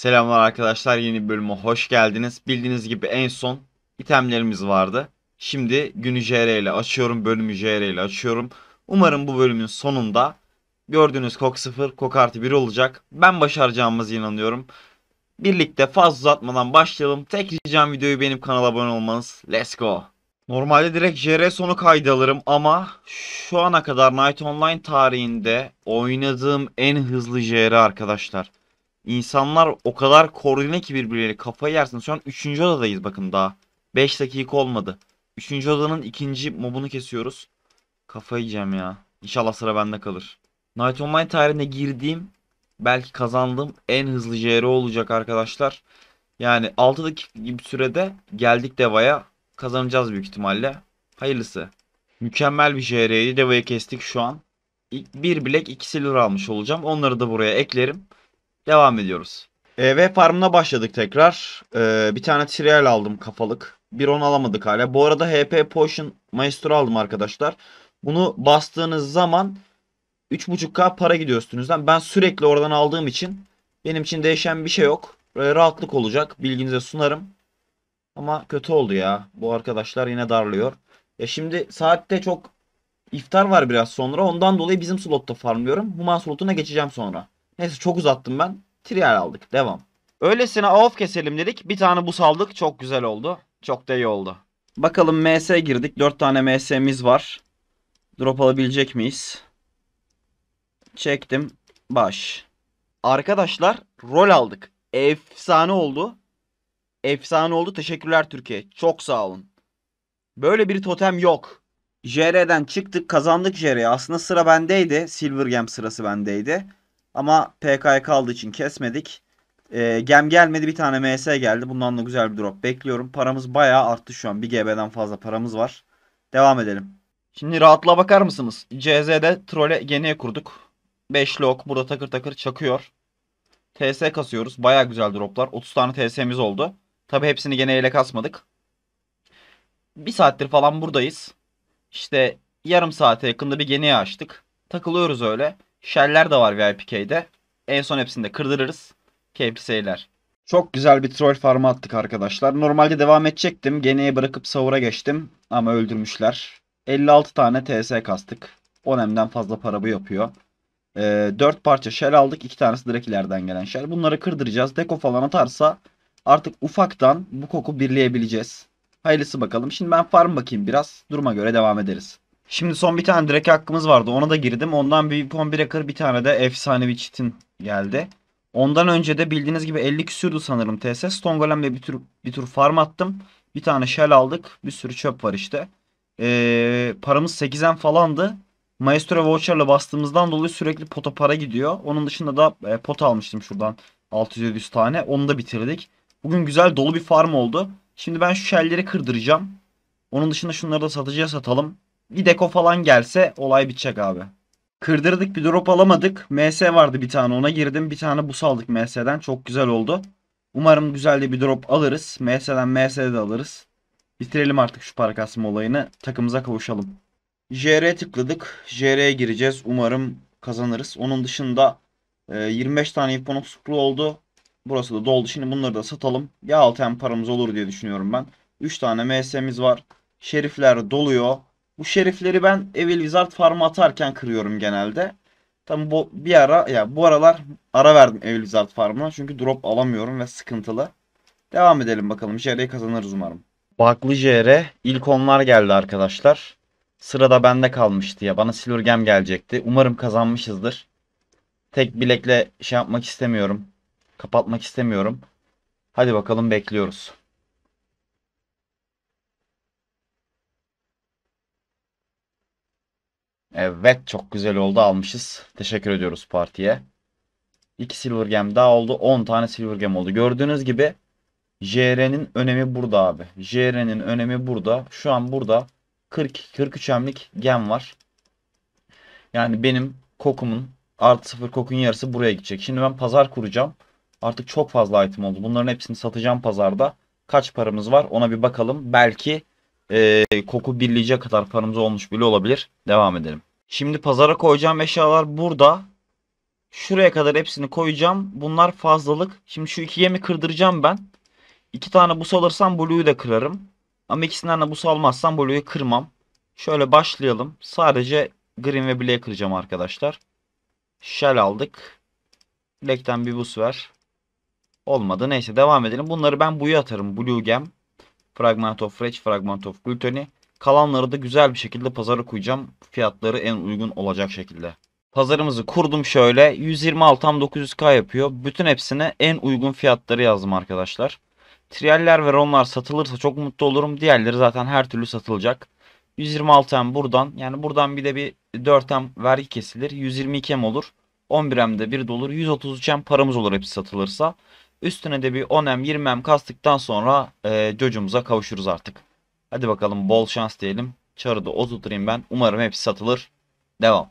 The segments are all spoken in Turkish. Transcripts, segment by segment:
Selamlar arkadaşlar yeni bölüme hoş geldiniz. Bildiğiniz gibi en son itemlerimiz vardı. Şimdi günü JR ile açıyorum, bölümü JR ile açıyorum. Umarım bu bölümün sonunda gördüğünüz kok 0, kok artı 1 olacak. Ben başaracağımıza inanıyorum. Birlikte fazla uzatmadan başlayalım. Tek ricam videoyu benim kanala abone olmanız. Let's go. Normalde direkt JR sonu kaydı alırım ama şu ana kadar Night Online tarihinde oynadığım en hızlı JR arkadaşlar. İnsanlar o kadar koordine ki birbirleri kafayı yersin. Şu an 3. odadayız bakın daha. 5 dakika olmadı. 3. odanın ikinci mobunu kesiyoruz. Kafayı yiyeceğim ya. İnşallah sıra bende kalır. Night Online tarihine girdiğim belki kazandığım en hızlı JR olacak arkadaşlar. Yani 6 dakika gibi sürede geldik Deva'ya kazanacağız büyük ihtimalle. Hayırlısı. Mükemmel bir JR'yi devaya kestik şu an. bir bilek iki silver almış olacağım. Onları da buraya eklerim. Devam ediyoruz. E, ve farmına başladık tekrar. E, bir tane trial aldım kafalık. Bir on alamadık hala. Bu arada HP Potion Maestro aldım arkadaşlar. Bunu bastığınız zaman 3.5k para gidiyor üstünüzden. Ben sürekli oradan aldığım için benim için değişen bir şey yok. Böyle rahatlık olacak. Bilginize sunarım. Ama kötü oldu ya. Bu arkadaşlar yine darlıyor. Ya e, şimdi saatte çok iftar var biraz sonra. Ondan dolayı bizim slotta farmlıyorum. Human slotuna geçeceğim sonra. Neyse çok uzattım ben. Trial aldık. Devam. Öylesine off keselim dedik. Bir tane bu saldık. Çok güzel oldu. Çok da iyi oldu. Bakalım MS girdik. 4 tane MS'miz var. Drop alabilecek miyiz? Çektim. Baş. Arkadaşlar rol aldık. Efsane oldu. Efsane oldu. Teşekkürler Türkiye. Çok sağ olun. Böyle bir totem yok. JR'den çıktık. Kazandık JR'yi. Aslında sıra bendeydi. Silver Gem sırası bendeydi. Ama PK'ya kaldığı için kesmedik. E, gem gelmedi bir tane MS geldi. Bundan da güzel bir drop bekliyorum. Paramız bayağı arttı şu an. 1 GB'den fazla paramız var. Devam edelim. Şimdi rahatlığa bakar mısınız? CZ'de trole geniye kurduk. 5 lock burada takır takır çakıyor. TS kasıyoruz. Bayağı güzel droplar. 30 tane TS'miz oldu. Tabi hepsini gene ele kasmadık. Bir saattir falan buradayız. İşte yarım saate yakında bir geniye açtık. Takılıyoruz öyle. Shell'ler de var VIPK'de. En son hepsini de kırdırırız. Keyifli seyirler. Çok güzel bir troll farmı attık arkadaşlar. Normalde devam edecektim. Geneye bırakıp savura geçtim. Ama öldürmüşler. 56 tane TS kastık. 10 M'den fazla para bu yapıyor. Ee, 4 parça shell aldık. 2 tanesi direkt ileriden gelen shell. Bunları kırdıracağız. Deko falan atarsa artık ufaktan bu koku birleyebileceğiz. Hayırlısı bakalım. Şimdi ben farm bakayım biraz. Duruma göre devam ederiz. Şimdi son bir tane direk hakkımız vardı. Ona da girdim. Ondan bir Pon Breaker bir tane de efsanevi çitin geldi. Ondan önce de bildiğiniz gibi 50 küsürdü sanırım TS. Stone Golem'le bir tur, bir tur farm attım. Bir tane shell aldık. Bir sürü çöp var işte. Ee, paramız 8'en falandı. Maestro Voucher'la bastığımızdan dolayı sürekli pota para gidiyor. Onun dışında da e, pot almıştım şuradan 600-700 tane. Onu da bitirdik. Bugün güzel dolu bir farm oldu. Şimdi ben şu shellleri kırdıracağım. Onun dışında şunları da satıcıya satalım bir deko falan gelse olay bitecek abi. Kırdırdık bir drop alamadık. MS vardı bir tane ona girdim. Bir tane bu saldık MS'den. Çok güzel oldu. Umarım güzel de bir drop alırız. MS'den MS'de de alırız. Bitirelim artık şu para kasma olayını. Takımıza kavuşalım. JR tıkladık. JR'ye gireceğiz. Umarım kazanırız. Onun dışında 25 e, tane infonum sıklı oldu. Burası da doldu. Şimdi bunları da satalım. Ya altı hem paramız olur diye düşünüyorum ben. 3 tane MS'miz var. Şerifler doluyor. Bu şerifleri ben Evil Wizard farm'a atarken kırıyorum genelde. Tam bu bir ara ya bu aralar ara verdim Evil Wizard farm'a çünkü drop alamıyorum ve sıkıntılı. Devam edelim bakalım. JR'yi kazanırız umarım. Baklı JR ilk onlar geldi arkadaşlar. Sırada bende kalmıştı ya. Bana Silvergem gelecekti. Umarım kazanmışızdır. Tek bilekle şey yapmak istemiyorum. Kapatmak istemiyorum. Hadi bakalım bekliyoruz. Evet çok güzel oldu almışız. Teşekkür ediyoruz partiye. 2 silver gem daha oldu. 10 tane silver gem oldu. Gördüğünüz gibi JR'nin önemi burada abi. JR'nin önemi burada. Şu an burada 40 43 emlik gem var. Yani benim kokumun artı sıfır kokun yarısı buraya gidecek. Şimdi ben pazar kuracağım. Artık çok fazla item oldu. Bunların hepsini satacağım pazarda. Kaç paramız var ona bir bakalım. Belki e, koku birleyecek kadar paramız olmuş bile olabilir. Devam edelim. Şimdi pazara koyacağım eşyalar burada. Şuraya kadar hepsini koyacağım. Bunlar fazlalık. Şimdi şu iki yemi kırdıracağım ben? İki tane bus alırsam Blue'yu da kırarım. Ama ikisinden de bus almazsam Blue'yu kırmam. Şöyle başlayalım. Sadece Green ve Black'e kıracağım arkadaşlar. Shell aldık. Black'ten bir bus ver. Olmadı. Neyse devam edelim. Bunları ben buyu atarım. Blue Gem. Fragment of Rage, Fragment of Gluten'i. Kalanları da güzel bir şekilde pazara koyacağım. Fiyatları en uygun olacak şekilde. Pazarımızı kurdum şöyle. 126 tam 900k yapıyor. Bütün hepsine en uygun fiyatları yazdım arkadaşlar. Trialler ve ronlar satılırsa çok mutlu olurum. Diğerleri zaten her türlü satılacak. 126 hem buradan. Yani buradan bir de bir 4 hem vergi kesilir. 122 hem olur. 11 hem de 1 de olur. 133 hem paramız olur hepsi satılırsa. Üstüne de bir 10M 20M kastıktan sonra e, cocumuza kavuşuruz artık. Hadi bakalım bol şans diyelim. Çarıda da oturtayım ben. Umarım hepsi satılır. Devam.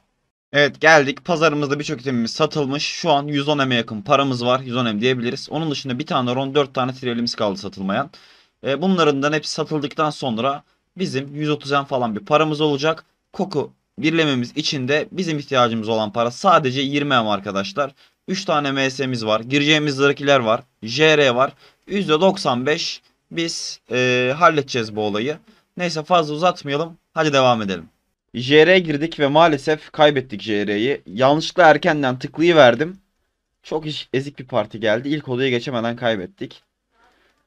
Evet geldik. Pazarımızda birçok itemimiz satılmış. Şu an 110M'e yakın paramız var. 110M diyebiliriz. Onun dışında bir tane RON 4 tane trialimiz kaldı satılmayan. E, bunlarından hepsi satıldıktan sonra bizim 130M falan bir paramız olacak. Koku birlememiz için de bizim ihtiyacımız olan para sadece 20M arkadaşlar. 3 tane MS'miz var. Gireceğimiz zırhkiler var. JR var. %95 biz e, halledeceğiz bu olayı. Neyse fazla uzatmayalım. Hadi devam edelim. JR'ye girdik ve maalesef kaybettik JR'yi. Yanlışlıkla erkenden tıklayıverdim. Çok ezik bir parti geldi. İlk odaya geçemeden kaybettik.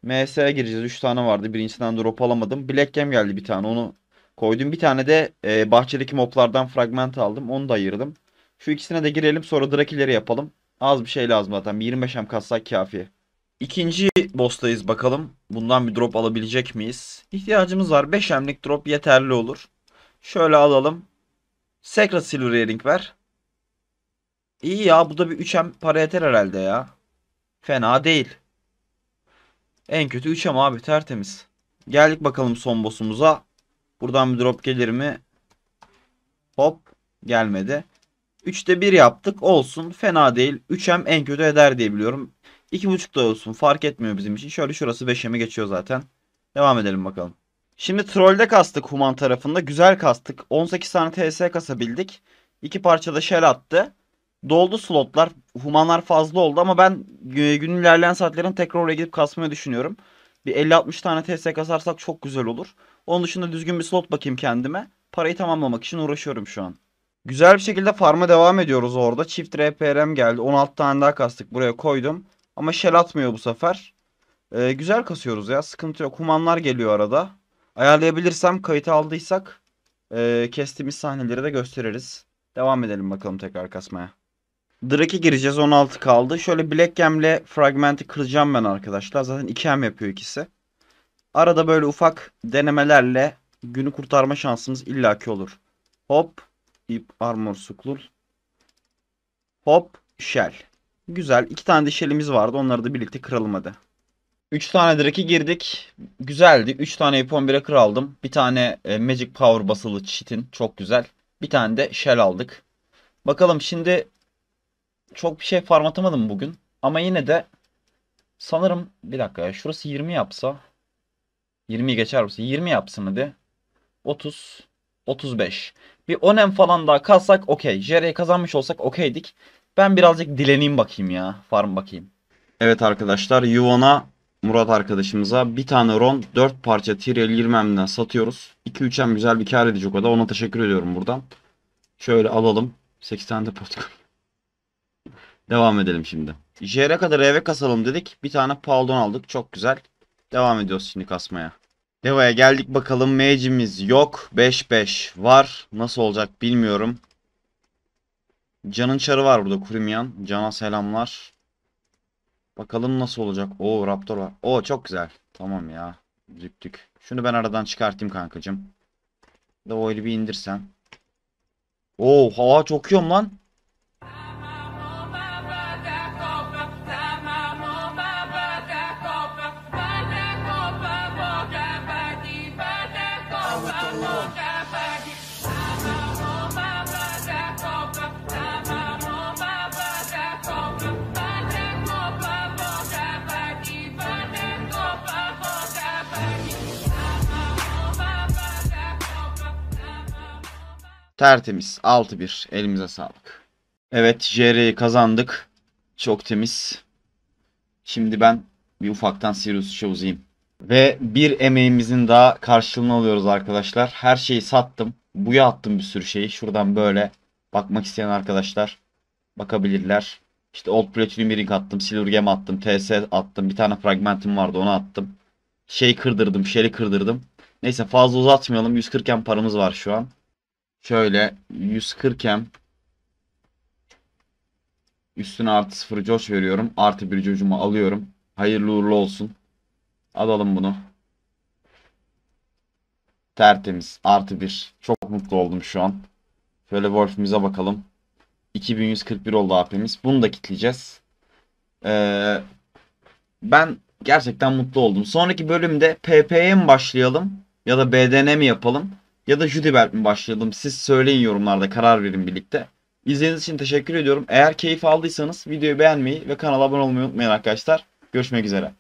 MS'ye gireceğiz. 3 tane vardı. Birincisinden drop alamadım. Black Gem geldi bir tane. Onu koydum. Bir tane de e, bahçedeki moblardan fragment aldım. Onu da ayırdım. Şu ikisine de girelim sonra Drakileri yapalım. Az bir şey lazım zaten. Bir 25M kassak kafi. İkinci boss'tayız bakalım. Bundan bir drop alabilecek miyiz? İhtiyacımız var. 5M'lik drop yeterli olur. Şöyle alalım. Secret Silver Earring ver. İyi ya bu da bir 3M para yeter herhalde ya. Fena değil. En kötü 3M abi tertemiz. Geldik bakalım son boss'umuza. Buradan bir drop gelir mi? Hop gelmedi. 3'te 1 yaptık. Olsun. Fena değil. 3M en kötü eder diye biliyorum. 2.5 da olsun. Fark etmiyor bizim için. Şöyle şurası 5M'e geçiyor zaten. Devam edelim bakalım. Şimdi trollde kastık Human tarafında. Güzel kastık. 18 tane TS kasabildik. İki parçada shell attı. Doldu slotlar. Humanlar fazla oldu ama ben e, günün ilerleyen saatlerin tekrar oraya gidip kasmayı düşünüyorum. Bir 50-60 tane TS kasarsak çok güzel olur. Onun dışında düzgün bir slot bakayım kendime. Parayı tamamlamak için uğraşıyorum şu an. Güzel bir şekilde farma devam ediyoruz orada. Çift RPRM geldi. 16 tane daha kastık. Buraya koydum. Ama shell atmıyor bu sefer. Ee, güzel kasıyoruz ya. Sıkıntı yok. Humanlar geliyor arada. Ayarlayabilirsem kayıt aldıysak e, kestiğimiz sahneleri de gösteririz. Devam edelim bakalım tekrar kasmaya. Drake'e gireceğiz. 16 kaldı. Şöyle Black Gem'le Fragment'i kıracağım ben arkadaşlar. Zaten 2M yapıyor ikisi. Arada böyle ufak denemelerle günü kurtarma şansımız illaki olur. Hop. Ip Armor suklul Hop Shell. Güzel. iki tane de shell'imiz vardı. Onları da birlikte kıralım hadi. Üç tane direki girdik. Güzeldi. Üç tane Epon 1'e kraldım. Bir tane e, Magic Power basılı cheat'in. Çok güzel. Bir tane de shell aldık. Bakalım şimdi çok bir şey farm atamadım bugün. Ama yine de sanırım bir dakika ya şurası 20 yapsa 20 geçer misin? 20 yapsın hadi. 30 35. Bir onem falan daha kalsak okey. JR'yi kazanmış olsak okeydik. Ben birazcık dileneyim bakayım ya. Farm bakayım. Evet arkadaşlar Yuvana Murat arkadaşımıza bir tane ron 4 parça tirel 20M'den satıyoruz. 2-3M güzel bir kar edecek o da. Ona teşekkür ediyorum buradan. Şöyle alalım. 8 tane de portakal. Devam edelim şimdi. Jere kadar eve kasalım dedik. Bir tane Paldon aldık. Çok güzel. Devam ediyoruz şimdi kasmaya. Deva'ya geldik bakalım. Mage'imiz yok. 5-5 var. Nasıl olacak bilmiyorum. Can'ın çarı var burada Kurimyan. Can'a selamlar. Bakalım nasıl olacak. Oo Raptor var. Oo çok güzel. Tamam ya. Züptük. Şunu ben aradan çıkartayım kankacım. Da o bir indirsem. Oo hava çok yiyorum lan. Tertemiz. 6-1. Elimize sağlık. Evet JR'yi kazandık. Çok temiz. Şimdi ben bir ufaktan Sirius'u uzayayım. Ve bir emeğimizin daha karşılığını alıyoruz arkadaşlar. Her şeyi sattım. Buya attım bir sürü şeyi. Şuradan böyle bakmak isteyen arkadaşlar bakabilirler. İşte Old Platinum Ring attım. Silver Gem attım. TS attım. Bir tane fragmentim vardı onu attım. Şey kırdırdım. Şeyi kırdırdım. Neyse fazla uzatmayalım. 140 paramız var şu an. Şöyle 140 m üstüne artı 0 coş veriyorum. Artı 1 coşumu alıyorum. Hayırlı uğurlu olsun. Alalım bunu. Tertemiz. Artı 1. Çok mutlu oldum şu an. Şöyle Wolf'imize bakalım. 2141 oldu AP'miz. Bunu da kitleyeceğiz. Ee, ben gerçekten mutlu oldum. Sonraki bölümde PP'ye mi başlayalım? Ya da BDN mi yapalım? ya da Judiberk mi başlayalım? Siz söyleyin yorumlarda karar verin birlikte. İzlediğiniz için teşekkür ediyorum. Eğer keyif aldıysanız videoyu beğenmeyi ve kanala abone olmayı unutmayın arkadaşlar. Görüşmek üzere.